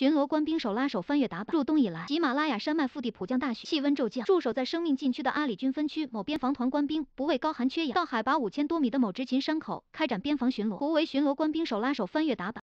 巡逻官兵手拉手翻越打板。入冬以来，喜马拉雅山脉腹地普降大雪，气温骤降。驻守在生命禁区的阿里军分区某边防团官兵不畏高寒缺氧，到海拔五千多米的某执勤山口开展边防巡逻。图为巡逻官兵手拉手翻越打板。